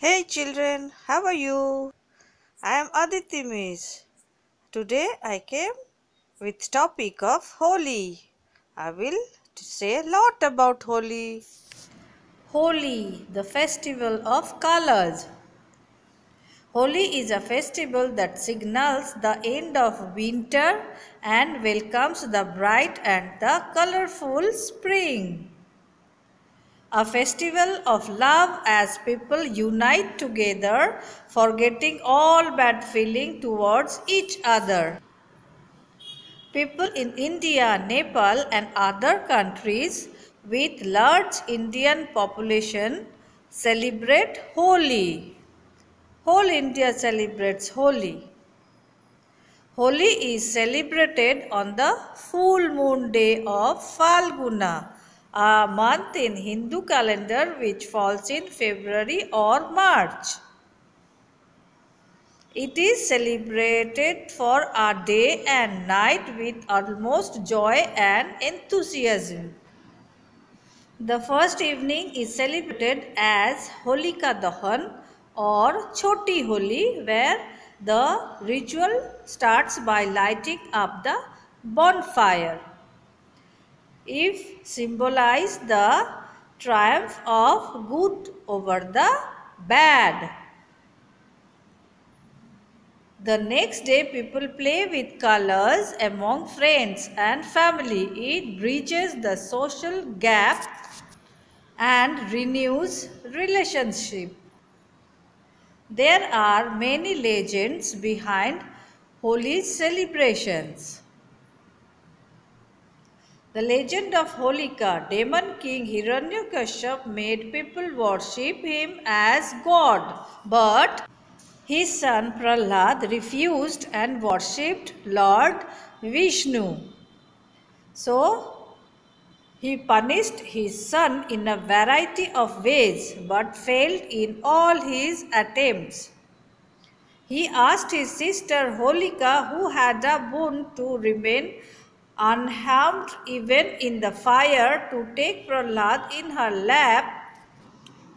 Hey children, how are you? I am Aditi Miss. Today I came with topic of Holi. I will say a lot about Holi. Holi, the festival of colors. Holi is a festival that signals the end of winter and welcomes the bright and the colorful spring a festival of love as people unite together, forgetting all bad feeling towards each other. People in India, Nepal and other countries with large Indian population celebrate Holi. Whole India celebrates Holi. Holi is celebrated on the full moon day of Falguna a month in Hindu calendar which falls in February or March. It is celebrated for a day and night with almost joy and enthusiasm. The first evening is celebrated as Holika Dahan or Choti Holi where the ritual starts by lighting up the bonfire if symbolize the triumph of good over the bad. The next day people play with colors among friends and family. It bridges the social gap and renews relationship. There are many legends behind holy celebrations. The legend of Holika, demon king Hiranyakashipu made people worship him as god, but his son Prahlad refused and worshipped Lord Vishnu. So he punished his son in a variety of ways but failed in all his attempts. He asked his sister Holika, who had a boon to remain unharmed even in the fire to take Prahlad in her lap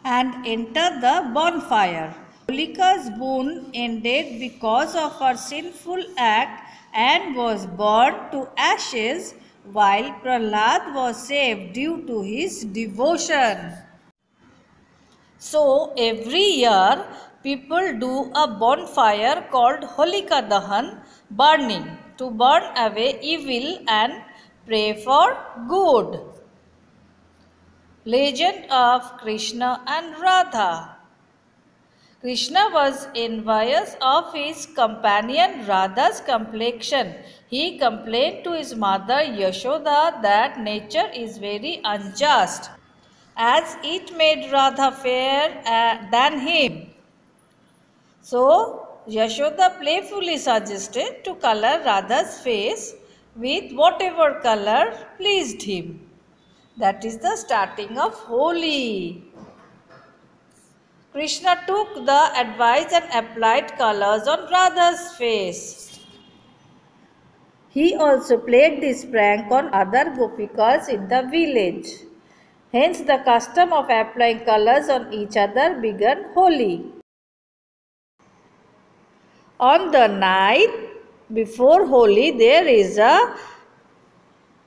and enter the bonfire. Holika's boon ended because of her sinful act and was burned to ashes while Prahlad was saved due to his devotion. So every year people do a bonfire called Holika Dahan burning to burn away evil and pray for good. Legend of Krishna and Radha Krishna was envious of his companion Radha's complexion. He complained to his mother Yashoda that nature is very unjust, as it made Radha fairer uh, than him. So Yashoda playfully suggested to color Radha's face with whatever color pleased him. That is the starting of Holi. Krishna took the advice and applied colors on Radha's face. He also played this prank on other gopikas in the village. Hence, the custom of applying colors on each other began Holi on the night before Holi, there is a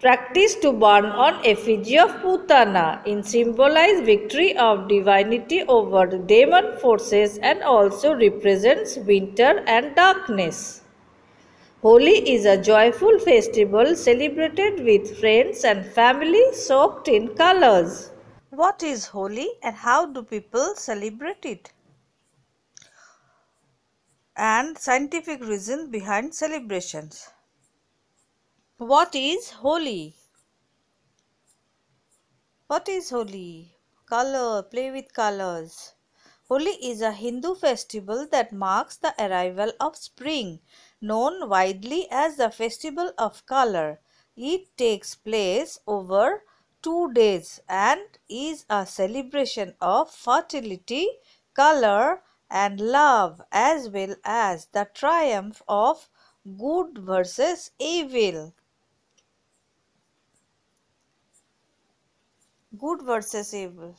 practice to burn on effigy of Putana in symbolize victory of divinity over demon forces and also represents winter and darkness. Holi is a joyful festival celebrated with friends and family soaked in colors. What is Holi and how do people celebrate it? and scientific reason behind celebrations. What is Holi? What is Holi? Color, play with colors. Holi is a Hindu festival that marks the arrival of spring, known widely as the Festival of Color. It takes place over two days and is a celebration of fertility, color, and love as well as the triumph of good versus evil. Good versus evil.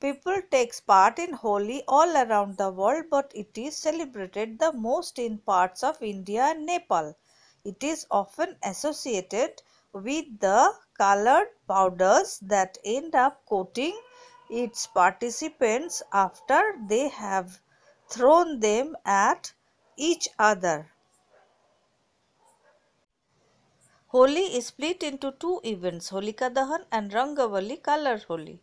People takes part in Holi all around the world but it is celebrated the most in parts of India and Nepal. It is often associated with the colored powders that end up coating its participants after they have thrown them at each other. Holi is split into two events, Holika Dahan and Rangavali Color Holi.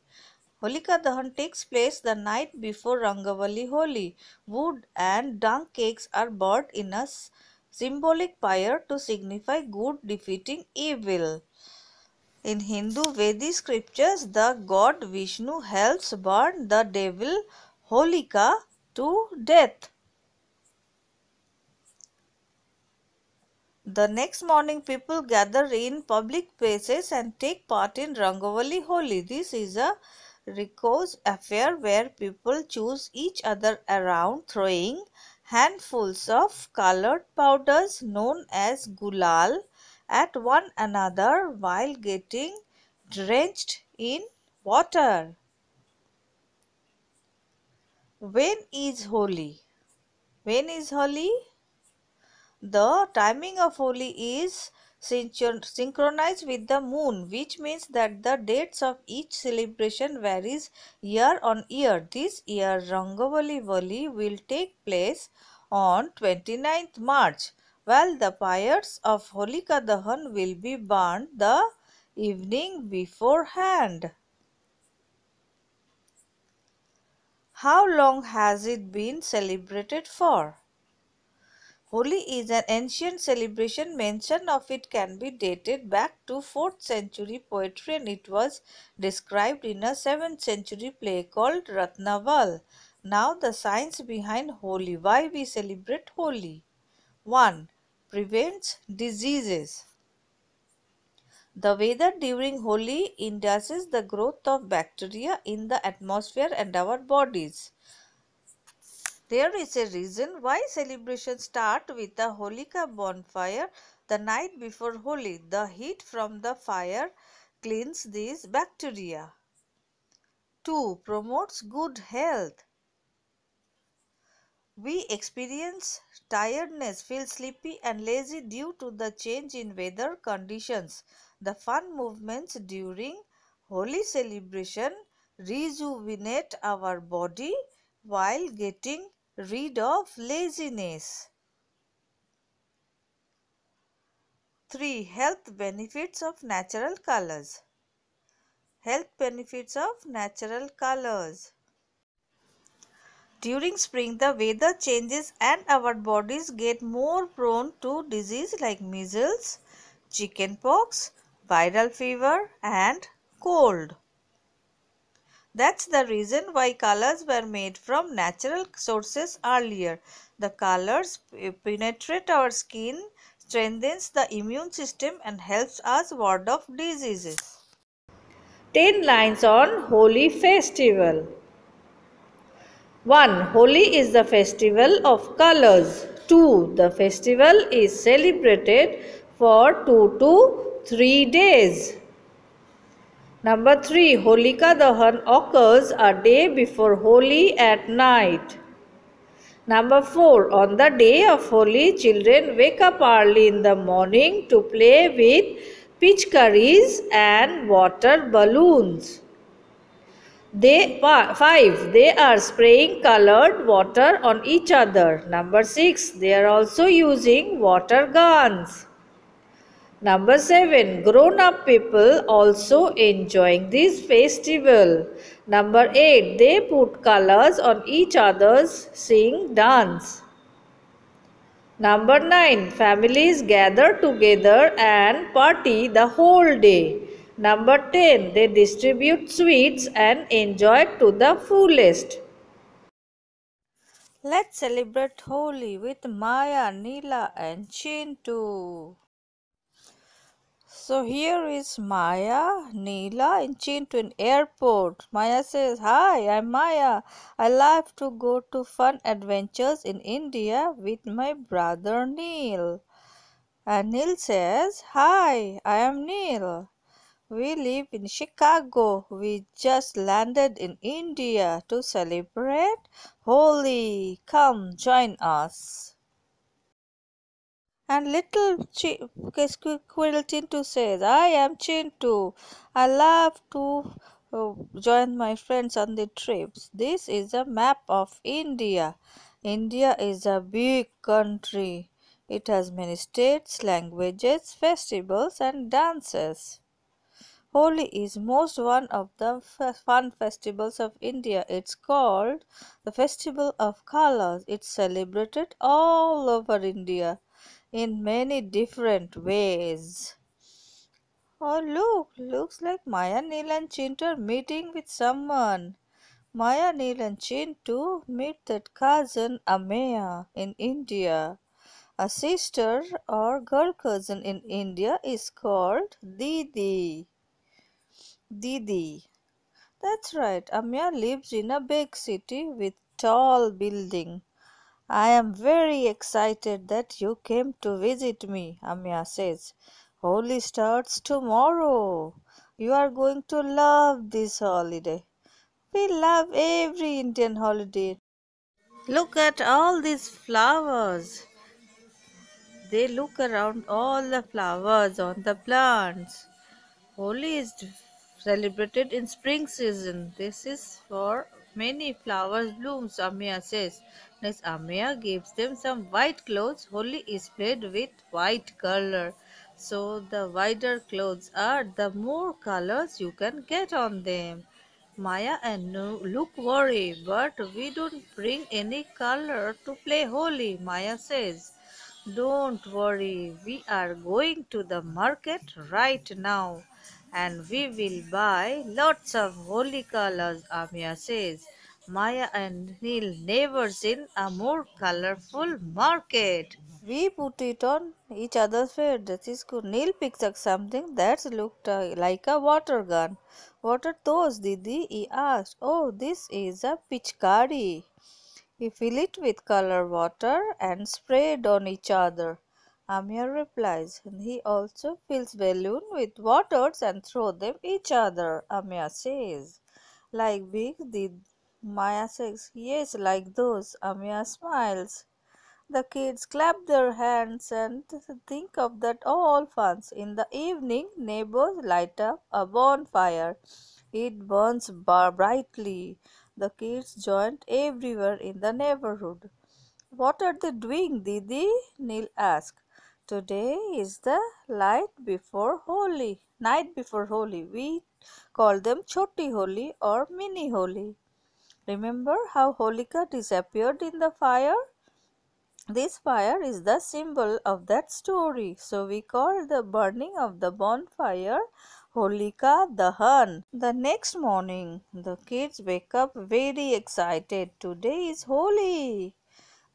Holika Dahan takes place the night before Rangavali Holi. Wood and dung cakes are burnt in a symbolic pyre to signify good defeating evil. In Hindu Vedic scriptures, the god Vishnu helps burn the devil Holika to death. The next morning, people gather in public places and take part in Rangavali Holi. This is a recursive affair where people choose each other around throwing handfuls of colored powders known as gulal at one another while getting drenched in water. When is Holi? When is Holi? The timing of Holi is synchronized with the moon which means that the dates of each celebration varies year on year. This year Rangavali Holi will take place on 29th March well, the pyres of Holika Dahan will be burned the evening beforehand. How long has it been celebrated for? Holi is an ancient celebration. Mention of it can be dated back to 4th century poetry and it was described in a 7th century play called Ratnaval. Now the science behind Holi. Why we celebrate Holi? 1 prevents diseases. The weather during Holi induces the growth of bacteria in the atmosphere and our bodies. There is a reason why celebrations start with the Holika bonfire the night before Holi. The heat from the fire cleans these bacteria. 2. Promotes good health. We experience tiredness, feel sleepy and lazy due to the change in weather conditions. The fun movements during holy celebration rejuvenate our body while getting rid of laziness. 3. Health benefits of natural colors. Health benefits of natural colors. During spring, the weather changes and our bodies get more prone to disease like measles, chickenpox, viral fever and cold. That's the reason why colors were made from natural sources earlier. The colors penetrate our skin, strengthens the immune system and helps us ward off diseases. 10 lines on Holy Festival 1. Holi is the festival of colors. 2. The festival is celebrated for 2 to 3 days. Number 3. Holika Dahan occurs a day before Holi at night. Number 4. On the day of Holi, children wake up early in the morning to play with curries and water balloons. They five. They are spraying colored water on each other. Number six. They are also using water guns. Number seven. Grown-up people also enjoying this festival. Number eight. They put colors on each other's sing dance. Number nine. Families gather together and party the whole day. Number 10. They distribute sweets and enjoy to the fullest. Let's celebrate Holi with Maya, Nila and Chintu. So here is Maya, Nila and Chintu in airport. Maya says, Hi, I'm Maya. I love to go to fun adventures in India with my brother Neil. And Neil says, Hi, I am Neil. We live in Chicago. We just landed in India to celebrate Holi. Come join us. And little Ch- Squirrel Chintu says, I am Chintu. I love to uh, join my friends on the trips. This is a map of India. India is a big country. It has many states, languages, festivals, and dances. Holi is most one of the fun festivals of India. It's called the Festival of Colors. It's celebrated all over India in many different ways. Oh look, looks like Maya Neil and Chintu meeting with someone. Maya Neil and Chintu meet that cousin Ameya in India. A sister or girl cousin in India is called Didi. Didi. That's right, Amya lives in a big city with tall building. I am very excited that you came to visit me, Amya says. Holi starts tomorrow. You are going to love this holiday. We love every Indian holiday. Look at all these flowers. They look around all the flowers on the plants. Holi is celebrated in spring season. This is for many flowers blooms, Amaya says. Next, Amaya gives them some white clothes. Holi is played with white color. So the wider clothes are, the more colors you can get on them. Maya and no, look worry, but we don't bring any color to play Holi, Maya says. Don't worry, we are going to the market right now and we will buy lots of holy colors, Amya says. Maya and Neil neighbors in a more colorful market. We put it on each other's head. That is good. Neil picks up something that looked uh, like a water gun. What are those, Didi? He asked. Oh, this is a pitchkari. We fill it with color water and spray it on each other. Amir replies, he also fills balloon with waters and throw them each other, Amir says. Like big did Maya says, yes, like those, Amir smiles. The kids clap their hands and think of that all funs. In the evening, neighbors light up a bonfire. It burns brightly. The kids join everywhere in the neighborhood. What are they doing, Didi? Neil asks. Today is the light before Holi, night before Holi. We call them Choti Holi or Mini Holi. Remember how Holika disappeared in the fire? This fire is the symbol of that story. So we call the burning of the bonfire Holika Dahan. The next morning, the kids wake up very excited. Today is Holi.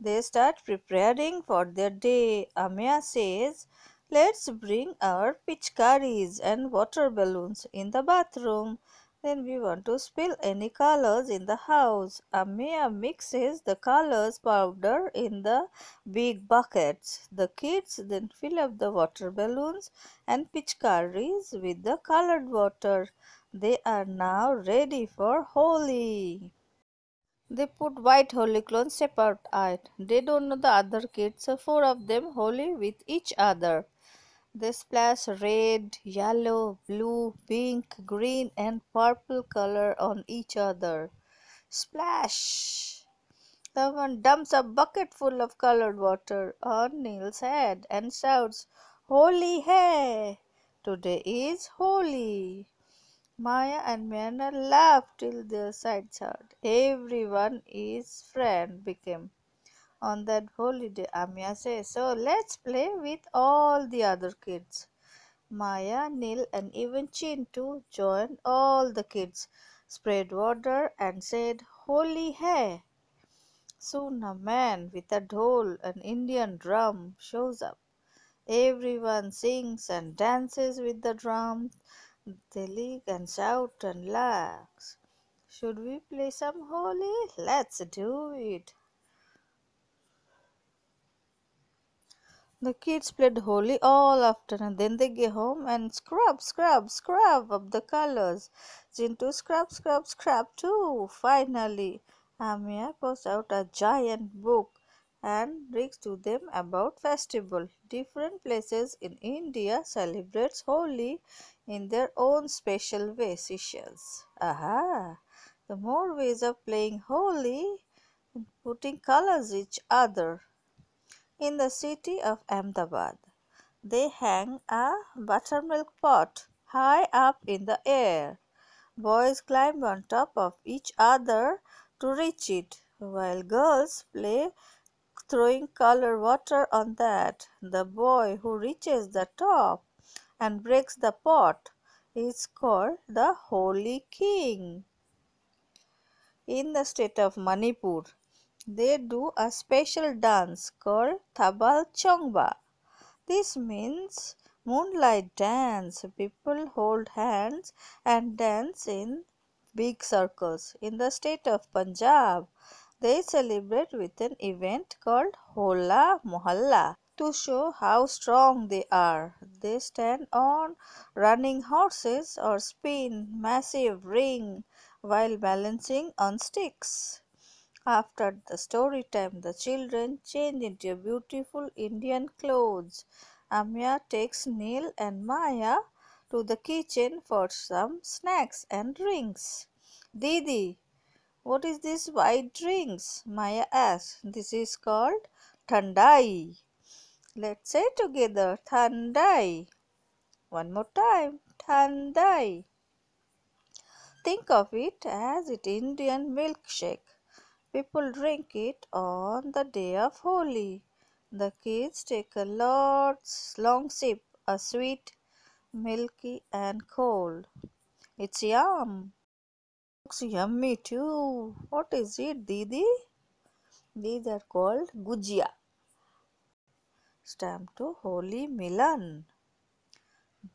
They start preparing for their day. Amya says, Let's bring our pitchkaris and water balloons in the bathroom. Then we want to spill any colors in the house. Amaya mixes the colors powder in the big buckets. The kids then fill up the water balloons and pitchkaris with the colored water. They are now ready for Holi. They put white holy clones separate out. They don't know the other kids, so four of them holy with each other. They splash red, yellow, blue, pink, green, and purple color on each other. Splash! Someone dumps a bucket full of colored water on Neil's head and shouts, Holy hey! Today is holy! Maya and Myrna laughed till their sides hurt. Everyone is friend became. On that holiday, Amya says, so let's play with all the other kids. Maya, Nil, and even Chintu joined all the kids, spread water and said, holy hair! Soon a man with a dhol, an Indian drum, shows up. Everyone sings and dances with the drum. They leak and shout and laugh. Should we play some holy? Let's do it. The kids played holy all afternoon. Then they go home and scrub, scrub, scrub up the colors. Jintu scrub, scrub, scrub too. Finally, Amir pulls out a giant book and reads to them about festival different places in India celebrates Holi in their own special way, Seychelles. Aha! The more ways of playing Holi and putting colors each other. In the city of Ahmedabad, they hang a buttermilk pot high up in the air. Boys climb on top of each other to reach it, while girls play throwing color water on that. The boy who reaches the top and breaks the pot is called the Holy King. In the state of Manipur, they do a special dance called Thabal Chongba. This means moonlight dance. People hold hands and dance in big circles. In the state of Punjab, they celebrate with an event called Hola Mohalla to show how strong they are. They stand on running horses or spin massive ring while balancing on sticks. After the story time, the children change into beautiful Indian clothes. Amya takes Neil and Maya to the kitchen for some snacks and drinks. Didi, what is this white drinks? Maya asked. This is called thandai. Let's say together thandai. One more time thandai. Think of it as it Indian milkshake. People drink it on the day of Holi. The kids take a lot long sip, a sweet, milky and cold. It's yum looks yummy too. What is it, Didi? These are called gujia. Stamp to Holy Milan.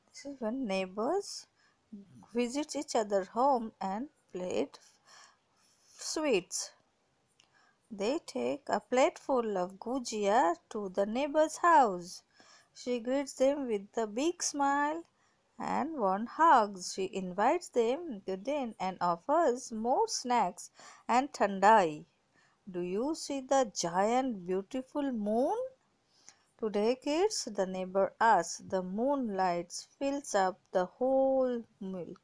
This is when neighbors visit each other home and plate sweets. They take a plateful of gujia to the neighbor's house. She greets them with a big smile and one hugs. She invites them to din and offers more snacks and thandai. Do you see the giant beautiful moon? Today kids, the neighbor asks, the moonlight fills up the whole milk.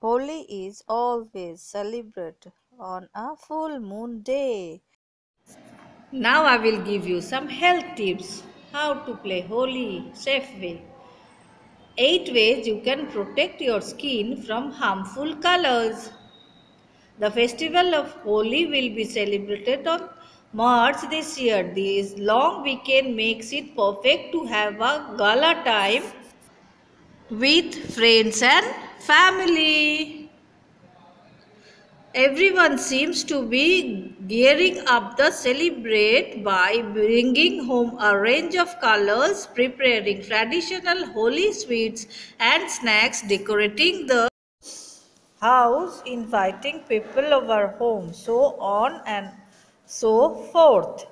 Holi is always celebrated on a full moon day. Now I will give you some health tips how to play Holi safe way. 8 ways you can protect your skin from harmful colors. The festival of Holi will be celebrated on March this year. This long weekend makes it perfect to have a gala time with friends and family everyone seems to be gearing up the celebrate by bringing home a range of colors, preparing traditional holy sweets and snacks, decorating the house, inviting people over home, so on and so forth.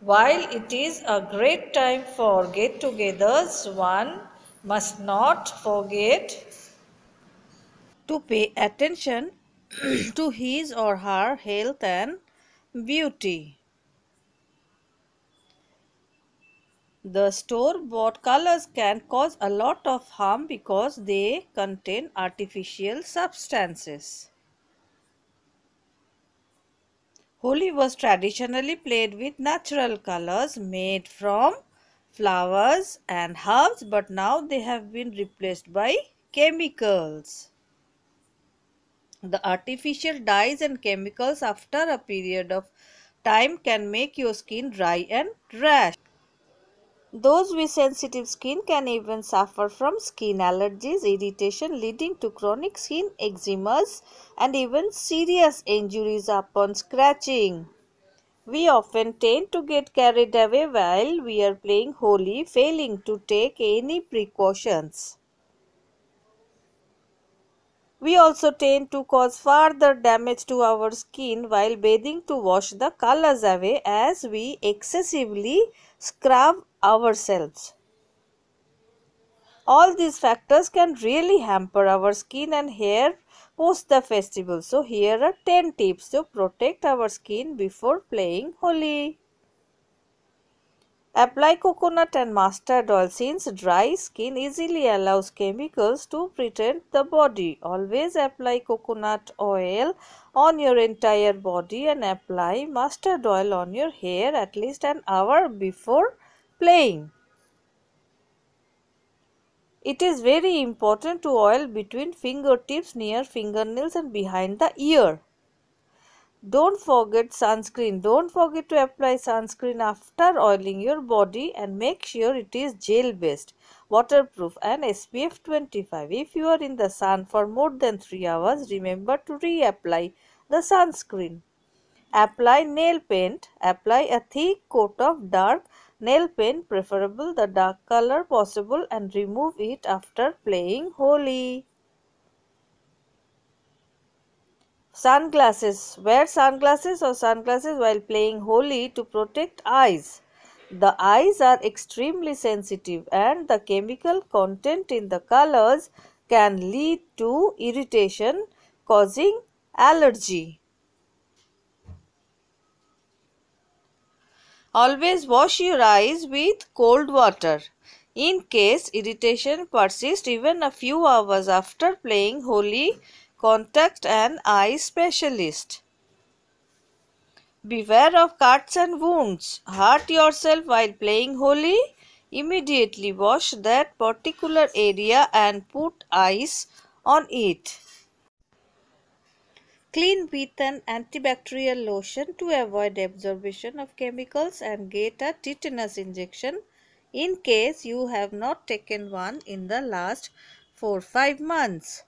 While it is a great time for get-togethers, one must not forget to pay attention to his or her health and beauty. The store bought colors can cause a lot of harm because they contain artificial substances. Holi was traditionally played with natural colors made from flowers and herbs but now they have been replaced by chemicals. The artificial dyes and chemicals after a period of time can make your skin dry and rash. Those with sensitive skin can even suffer from skin allergies, irritation leading to chronic skin eczemas and even serious injuries upon scratching. We often tend to get carried away while we are playing holy, failing to take any precautions. We also tend to cause further damage to our skin while bathing to wash the colors away as we excessively scrub ourselves. All these factors can really hamper our skin and hair post the festival. So here are 10 tips to protect our skin before playing Holi. Apply coconut and mustard oil since dry skin easily allows chemicals to penetrate the body. Always apply coconut oil on your entire body and apply mustard oil on your hair at least an hour before playing. It is very important to oil between fingertips, near fingernails and behind the ear don't forget sunscreen don't forget to apply sunscreen after oiling your body and make sure it is gel based waterproof and spf 25 if you are in the sun for more than 3 hours remember to reapply the sunscreen apply nail paint apply a thick coat of dark nail paint preferable the dark color possible and remove it after playing holi Sunglasses. Wear sunglasses or sunglasses while playing Holi to protect eyes. The eyes are extremely sensitive and the chemical content in the colors can lead to irritation causing allergy. Always wash your eyes with cold water. In case irritation persists even a few hours after playing Holi, Contact an eye specialist. Beware of cuts and wounds. Hurt yourself while playing holy. Immediately wash that particular area and put ice on it. Clean with an antibacterial lotion to avoid absorption of chemicals and get a tetanus injection in case you have not taken one in the last 4-5 months.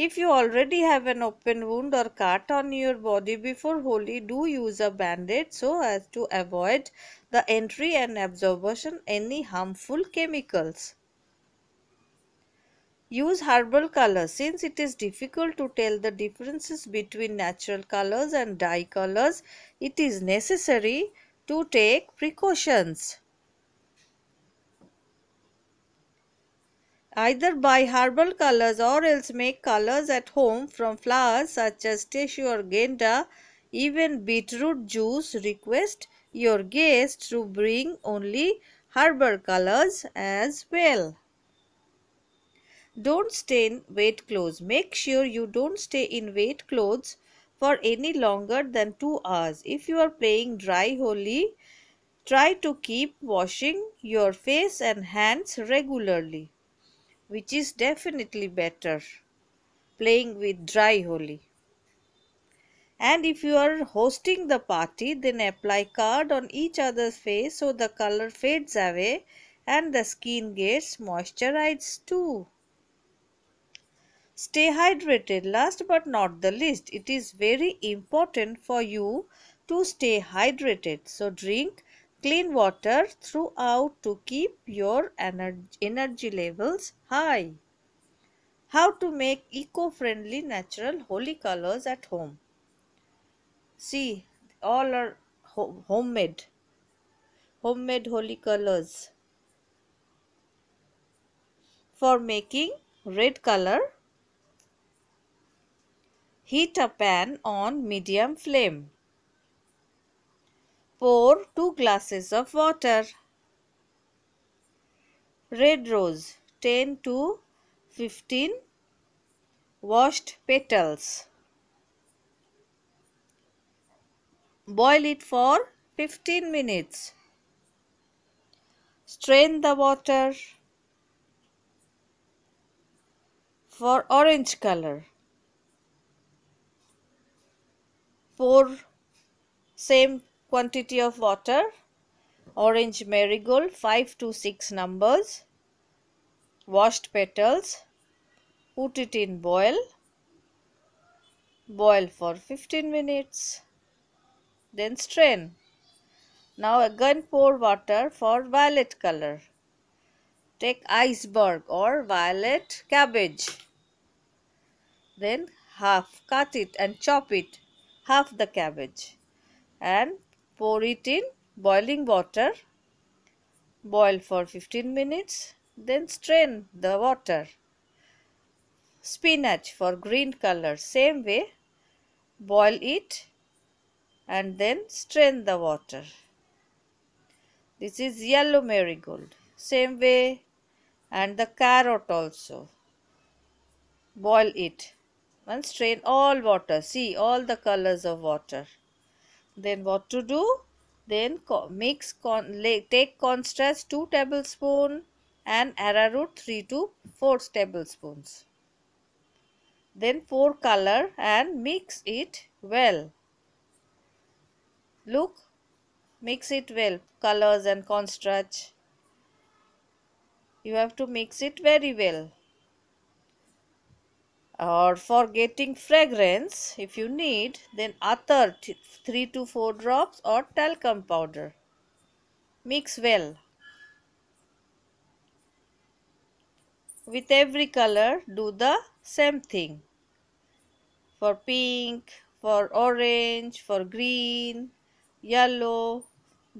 If you already have an open wound or cut on your body before Holi, do use a bandage so as to avoid the entry and absorption any harmful chemicals. Use herbal colors since it is difficult to tell the differences between natural colors and dye colors. It is necessary to take precautions. either buy herbal colors or else make colors at home from flowers such as tissue or genda even beetroot juice request your guests to bring only herbal colors as well don't stay in wet clothes make sure you don't stay in wet clothes for any longer than 2 hours if you are playing dry holi try to keep washing your face and hands regularly which is definitely better playing with dry holi and if you are hosting the party then apply card on each other's face so the color fades away and the skin gets moisturized too stay hydrated last but not the least it is very important for you to stay hydrated so drink clean water throughout to keep your energy levels high. How to make eco-friendly natural holy colors at home. See, all are ho homemade. Homemade holy colors. For making red color, heat a pan on medium flame. Pour 2 glasses of water. Red rose 10 to 15 washed petals. Boil it for 15 minutes. Strain the water for orange color. Pour same quantity of water orange marigold 5 to 6 numbers washed petals put it in boil boil for 15 minutes then strain now again pour water for violet color take iceberg or violet cabbage then half cut it and chop it half the cabbage and Pour it in boiling water. Boil for 15 minutes. Then strain the water. Spinach for green color. Same way. Boil it and then strain the water. This is yellow marigold. Same way and the carrot also. Boil it and strain all water. See all the colors of water. Then what to do? Then mix, con take contrast 2 tablespoon and arrowroot 3 to 4 tablespoons. Then pour color and mix it well. Look, mix it well, colors and contrast. You have to mix it very well or for getting fragrance if you need then atar 3 to 4 drops or talcum powder mix well with every color do the same thing for pink for orange for green yellow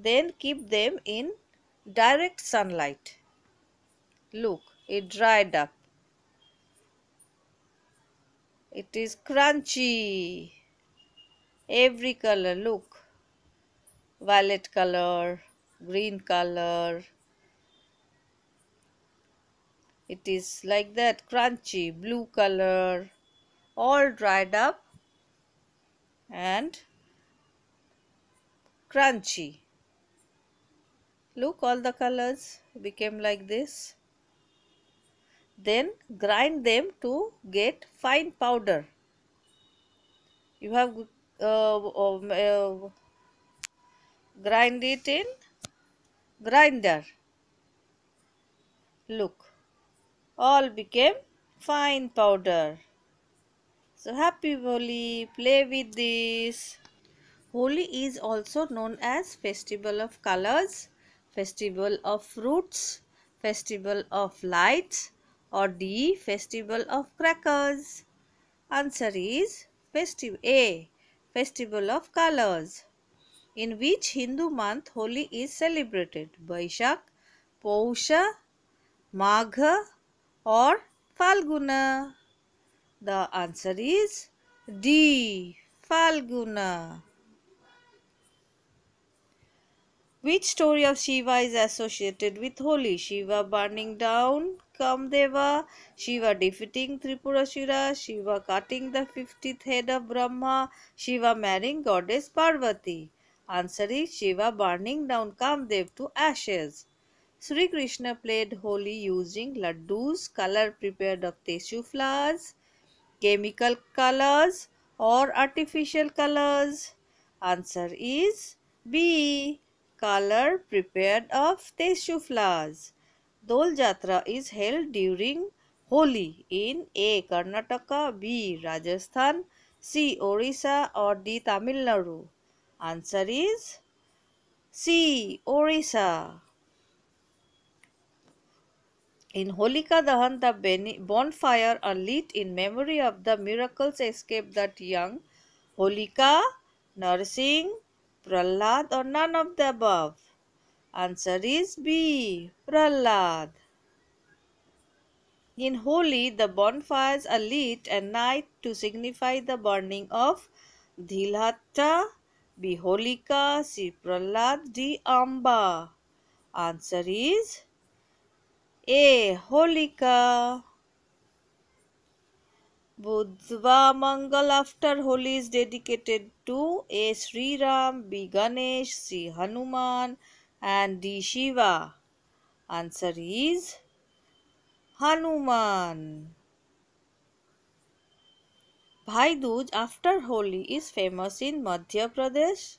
then keep them in direct sunlight look it dried up it is crunchy every color look violet color green color it is like that crunchy blue color all dried up and crunchy look all the colors became like this then grind them to get fine powder. You have uh, um, uh, grind it in grinder. Look, all became fine powder. So happy Holi, play with this. Holi is also known as festival of colors, festival of fruits, festival of lights, or D. Festival of Crackers? Answer is Festival A. Festival of Colors. In which Hindu month Holi is celebrated? Vaishak, Pausha, Magha or Falguna? The answer is D. Falguna. Which story of Shiva is associated with Holi? Shiva burning down Kamdeva, Shiva defeating Tripurasura, Shiva cutting the 50th head of Brahma, Shiva marrying goddess Parvati. Answer is Shiva burning down Kamdev to ashes. Sri Krishna played Holi using laddus, color prepared of tissue flowers, chemical colors or artificial colors. Answer is B. Color prepared of tissue flowers. Dol Jatra is held during Holi in A. Karnataka, B. Rajasthan, C. Orissa or D. Tamil Nadu. Answer is C. Orissa. In Holika Dahan, the bonfire are lit in memory of the miracles escaped that young Holika, Nursing, Prahlad or none of the above. Answer is B. Prahlad. In Holi, the bonfires are lit at night to signify the burning of Dhilhatta, Biholika, C. Prahlad, D. Amba. Answer is A. Holika. Budhva Mangal after Holi is dedicated to A. Sri Ram, B. Ganesh, C. Hanuman, and the Shiva? Answer is Hanuman. Bhai Dooj after Holi is famous in Madhya Pradesh,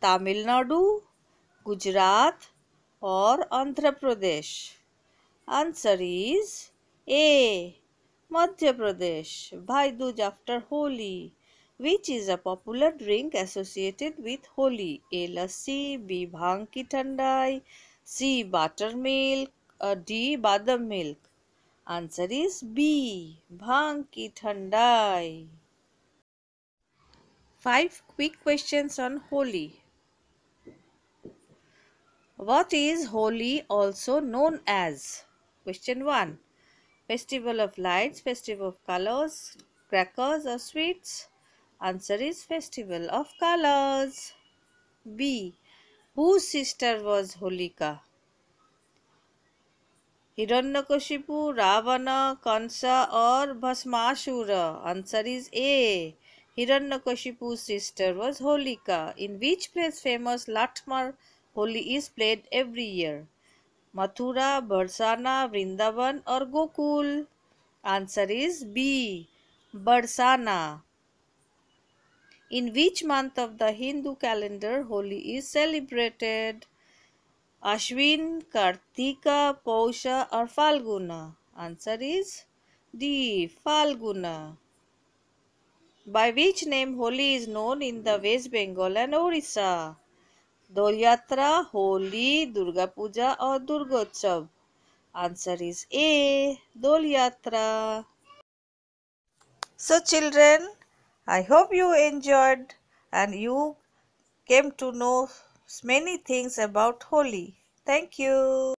Tamil Nadu, Gujarat or Andhra Pradesh. Answer is A. Madhya Pradesh. Bhai Dooj after Holi which is a popular drink associated with Holi. A lassi, B bhang ki thandai, C buttermilk, uh, D badam milk. Answer is B bhang ki thandai. Five quick questions on Holi. What is Holi also known as? Question 1. Festival of lights, festival of colors, crackers or sweets. Answer is Festival of Colors. B. Whose sister was Holika? Hiranyakashipu, Ravana, Kansa or Bhasmasura? Answer is A. Hiranyakashipu's sister was Holika. In which place famous Latmar Holi is played every year? Mathura, Barsana, Vrindavan or Gokul? Answer is B. Barsana. In which month of the Hindu calendar Holi is celebrated? Ashwin, Kartika, Pausha or Falguna? Answer is D. Falguna. By which name Holi is known in the West Bengal and Orissa? दोल यात्रा होली दुर्गा पूजा और दुर्गोत्सव answer is a Dol Yatra so children I hope you enjoyed and you came to know many things about Holi. Thank you.